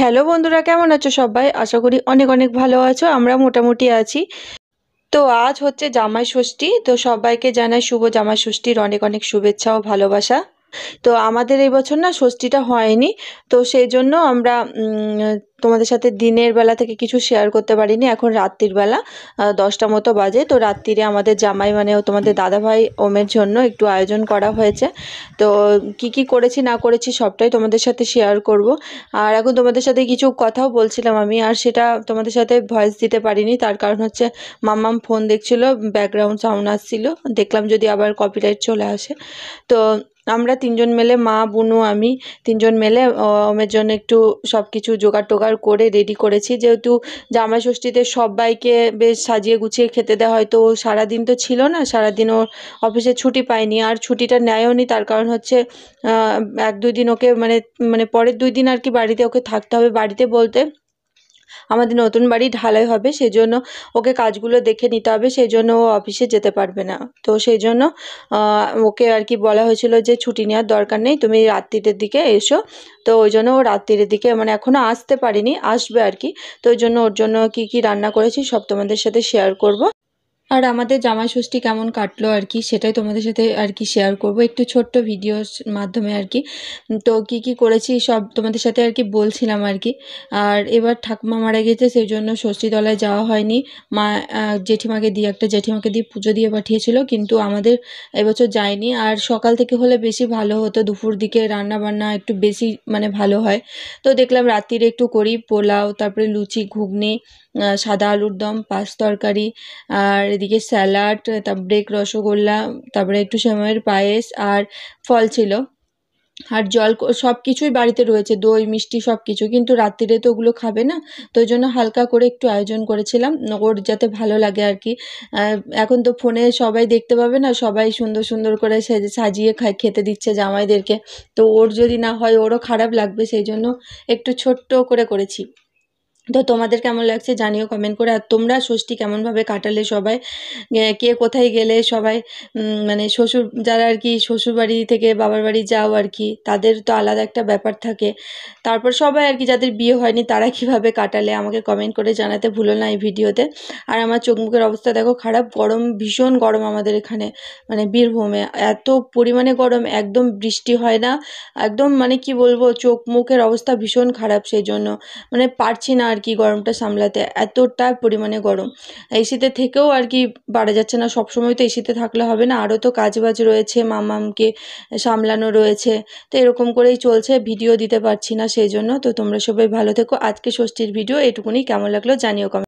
hello বন্ধুরা কেমন আছো সবাই আশা করি অনেক অনেক ভালো আছো আমরা মোটামুটি আছি তো আজ হচ্ছে জামাই ষষ্ঠী তো সবাইকে জানাই শুভ জামাই ষষ্ঠীর অনেক অনেক শুভেচ্ছা ও ভালোবাসা তো আমাদের এই বছর না ষষ্ঠীটা হয়নি তো সেই জন্য আমরা তোমাদের সাথে দিনের বেলা থেকে কিছু শেয়ার করতে পারিনি এখন রাত্রির বেলা দশটা মতো বাজে তো রাত্রিরে আমাদের জামাই মানে তোমাদের দাদাভাই ওমের জন্য একটু আয়োজন করা হয়েছে তো কি কি করেছি না করেছি সবটাই তোমাদের সাথে শেয়ার করব আর এখন তোমাদের সাথে কিছু কথাও বলছিলাম আমি আর সেটা তোমাদের সাথে ভয়েস দিতে পারিনি তার কারণ হচ্ছে মাম্মাম ফোন দেখছিল ব্যাকগ্রাউন্ড সাউন্ড আসছিল দেখলাম যদি আবার কপিরাইট চলে আসে তো আমরা তিনজন মেলে মা বুনু আমি তিনজন মেলে ওমের জন্য একটু সব কিছু জোগাড় টোগাড় করে রেডি করেছি যেহেতু জামাই ষষ্ঠীতে সবাইকে বেশ সাজিয়ে গুছিয়ে খেতে দেওয়া হয় তো সারাদিন তো ছিল না সারাদিন ওর অফিসে ছুটি পায়নি আর ছুটিটা নেয়ও নি তার কারণ হচ্ছে এক দুই দিন ওকে মানে মানে পরের দুই দিন আর কি বাড়িতে ওকে থাকতে হবে বাড়িতে বলতে আমাদের নতুন বাড়ি ঢালাই হবে সেই জন্য ওকে কাজগুলো দেখে নিতে হবে সেই জন্য ও অফিসে যেতে পারবে না তো সেই জন্য ওকে আর কি বলা হয়েছিল যে ছুটি নেওয়ার দরকার নেই তুমি রাত্রিটের দিকে এসো তো ওই জন্য ও রাত্রির দিকে মানে এখনও আসতে পারিনি আসবে আর কি তো ওই জন্য ওর জন্য কি কি রান্না করেছি সব তোমাদের সাথে শেয়ার করব আর আমাদের জামাই ষষ্ঠী কেমন কাটলো আর কি সেটাই তোমাদের সাথে আর কি শেয়ার করব একটু ছোট্ট ভিডিওর মাধ্যমে আর কি তো কি কি করেছি সব তোমাদের সাথে আর কি বলছিলাম আর কি আর এবার ঠাকুমা মারা গেছে সেই জন্য ষষ্ঠীতলায় যাওয়া হয়নি মা জেঠিমাকে দিয়ে একটা জেঠিমাকে দিয়ে পুজো দিয়ে পাঠিয়েছিল কিন্তু আমাদের এবছর যায়নি আর সকাল থেকে হলে বেশি ভালো হতো দুপুর দিকে রান্না বান্না একটু বেশি মানে ভালো হয় তো দেখলাম রাত্রিরে একটু করি পোলাও তারপরে লুচি ঘুগনি সাদা আলুর দম পাঁচ তরকারি আর এদিকে স্যালাড তারপরে রসগোল্লা তারপরে একটু সময়ের পায়েস আর ফল ছিল আর জল সব কিছুই বাড়িতে রয়েছে দই মিষ্টি সব কিছু কিন্তু রাত্রিরে তো ওগুলো খাবে না তো ওই জন্য হালকা করে একটু আয়োজন করেছিলাম ওর যাতে ভালো লাগে আর কি এখন তো ফোনে সবাই দেখতে পাবে না সবাই সুন্দর সুন্দর করে সেজে সাজিয়ে খায় খেতে দিচ্ছে জামাইদেরকে তো ওর যদি না হয় ওরও খারাপ লাগবে সেই জন্য একটু ছোট্ট করে করেছি তো তোমাদের কেমন লাগছে জানিও কমেন্ট করে আর তোমরা ষষ্ঠী কেমনভাবে কাটালে সবাই কে কোথায় গেলে সবাই মানে শ্বশুর যারা আর কি শ্বশুরবাড়ি থেকে বাবার বাড়ি যাও আর কি তাদের তো আলাদা একটা ব্যাপার থাকে তারপর সবাই আর কি যাদের বিয়ে হয়নি তারা কিভাবে কাটালে আমাকে কমেন্ট করে জানাতে ভুলো না এই ভিডিওতে আর আমার চোখ মুখের অবস্থা দেখো খারাপ গরম ভীষণ গরম আমাদের এখানে মানে বীরভূমে এত পরিমাণে গরম একদম বৃষ্টি হয় না একদম মানে কি বলবো চোখ মুখের অবস্থা ভীষণ খারাপ সেই জন্য মানে পারছি না আর কি গরমটা সামলাতে এতটা পরিমাণে গরম এসিতে থেকেও আর কি বাড়া যাচ্ছে না সবসময় তো এসিতে থাকলে হবে না আরও তো কাজবাজ রয়েছে মামামকে সামলানো রয়েছে তো এরকম করেই চলছে ভিডিও দিতে পারছি না সেই জন্য তো তোমরা সবাই ভালো থেকো আজকে ষষ্ঠীর ভিডিও এটুকুনি কেমন লাগলো জানিও কমেন্ট